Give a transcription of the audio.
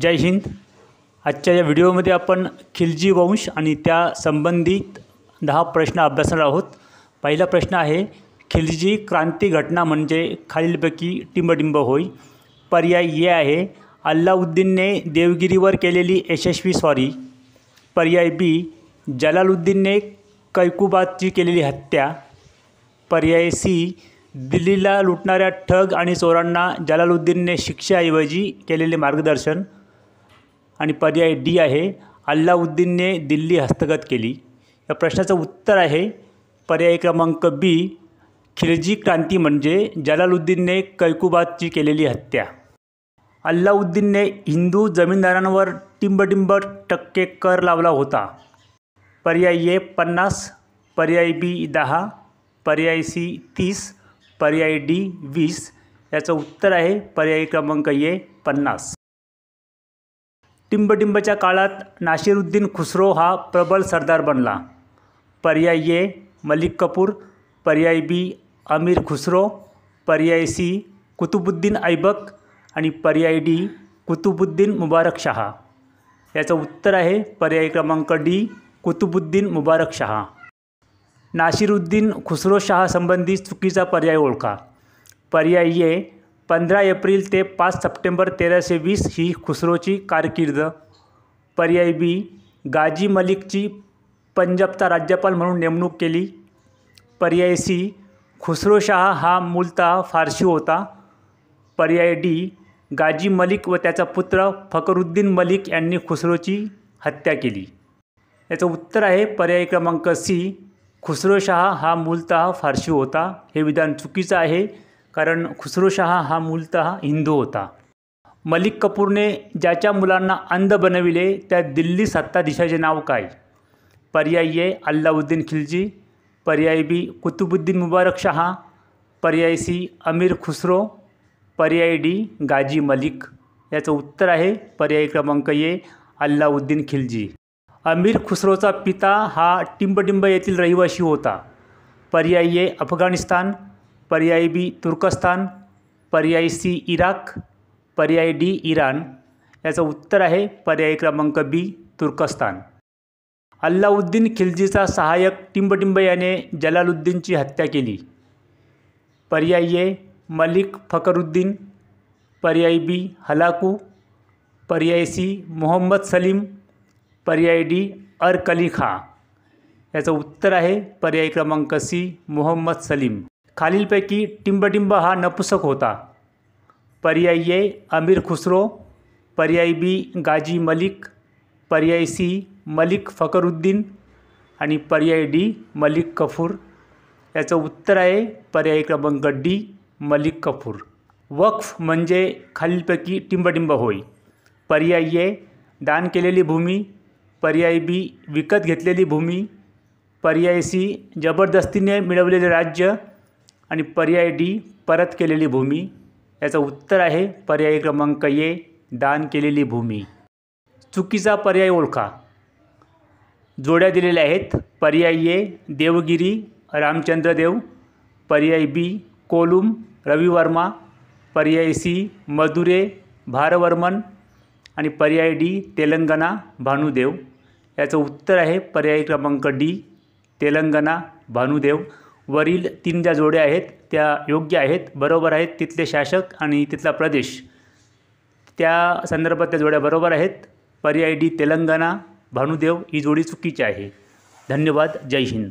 जय हिंद आजच्या या व्हिडिओमध्ये आपण खिलजी वंश आणि त्या संबंधित दहा प्रश्न अभ्यासणार आहोत पहिला प्रश्न आहे खिलजी क्रांती घटना म्हणजे खालीलपैकी टिंबटिंब होय पर्याय ये आहे अल्लाउद्दीनने देवगिरीवर केलेली यशस्वी सॉरी पर्याय बी जलालुद्दीनने कैकुबादची केलेली हत्या पर्याय सी दिल्लीला लुटणाऱ्या ठग आणि चोरांना जलालुद्दीनने शिक्षाऐवजी केलेले मार्गदर्शन आणि पर्याय डी आहे अल्लाउद्दीनने दिल्ली हस्तगत केली या प्रश्नाचं उत्तर आहे पर्याय क्रमांक बी खिलजी क्रांती म्हणजे जलालुद्दीनने कैकुबादची केलेली हत्या अल्लाउद्दीनने हिंदू जमीनदारांवर टिंबटिंब टक्के कर लावला होता पर्याय ए पन्नास पर्याय बी दहा पर्याय सी तीस पर्याय डी वीस याचं उत्तर आहे पर्याय क्रमांक ए पन्नास टिंबटिंबच्या काळात नाशिरुद्दीन खुसरो हा प्रबल सरदार बनला पर्याय ए मलिक कपूर पर्याय बी अमीर खुसरो पर्याय सी कुतुबुद्दीन ऐबक आणि पर्याय डी कुतुबुद्दीन मुबारक शहा याचं उत्तर आहे पर्याय क्रमांक डी कुतुबुद्दीन मुबारक शहा नाशिरुद्दीन खुसरो शहासंबंधी चुकीचा पर्याय ओळखा पर्याय ए पंधरा एप्रिल ते पाच सप्टेंबर तेराशे वीस ही खुसरोची कारकीर्द पर्याय बी गाजी मलिकची पंजाबचा राज्यपाल म्हणून नेमणूक केली पर्याय सी शाह हा मूलतः फारशी होता पर्याय डी गाजी मलिक व त्याचा पुत्र फकरुद्दीन मलिक यांनी खुसरोची हत्या केली याचं उत्तर आहे पर्याय क्रमांक सी शाह हा मूलतः फारशी होता हे विधान चुकीचं आहे कारण खुसरोशहा हा मूलत हिंदू होता मलिक कपूरने ज्याच्या मुलांना अंध बनविले त्या दिल्ली सत्ताधीशाचे नाव काय पर्याय ए अल्लाउद्दीन खिलजी पर्याय बी कुतुबुद्दीन मुबारक शहा पर्याय सी अमीर खुसरो पर्याय डी गाजी मलिक याचं उत्तर आहे पर्याय क्रमांक ए अल्लाउद्दीन खिलजी अमीर खुसरोचा पिता हा टिंबटिंब येथील रहिवासी होता पर्याय ए अफगाणिस्तान पर्याय बी तुर्कस्तान पर्याय सी इराक पर्याय डी इराण याचं उत्तर आहे पर्याय क्रमांक बी तुर्कस्तान अल्लाउद्दीन खिलजीचा सहाय्यक टिंबटिंब याने जलालुद्दीनची हत्या केली पर्याय ए मलिक फकरुद्दीन पर्याय बी हलाकू पर्याय सी मोहम्मद सलीम पर्याय डी अर्कली खा याचं उत्तर आहे पर्याय क्रमांक सी मोहम्मद सलीम खालीलपैकी टिंबटिंब हा नपुसक होता पर्याय ए अमीर खुसरो पर्याय बी गाजी मलिक पर्याय सी मलिक फकरुद्दीन आणि पर्याय डी मलिक कफूर याचं उत्तर आहे पर्याय क्रमांक डी मलिक कफूर वक्फ म्हणजे खालीलपैकी टिंबटिंब होय पर्याय ए दान केलेली भूमी पर्याय बी विकत घेतलेली भूमी पर्याय सी जबरदस्तीने मिळवलेले राज्य आणि पर्याय डी परत केलेली भूमी याचं उत्तर आहे पर्याय क्रमांक ए दान केलेली भूमी चुकीचा पर्याय ओळखा जोड्या दिलेल्या आहेत पर्याय ए देवगिरी रामचंद्रदेव पर्याय बी कोलुम रविवर्मा पर्याय सी मदुरे भारवर्मन आणि पर्याय डी तेलंगणा भानुदेव याचं उत्तर आहे पर्याय क्रमांक डी तेलंगणा भानुदेव वरील तीन ज्या जोड्या आहेत त्या योग्य आहेत बरोबर आहेत तिथले शासक आणि तिथला प्रदेश त्या संदर्भात जोड्या बरोबर आहेत पर्याय डी तेलंगणा भानुदेव ही जोडी चुकीची आहे धन्यवाद जय हिंद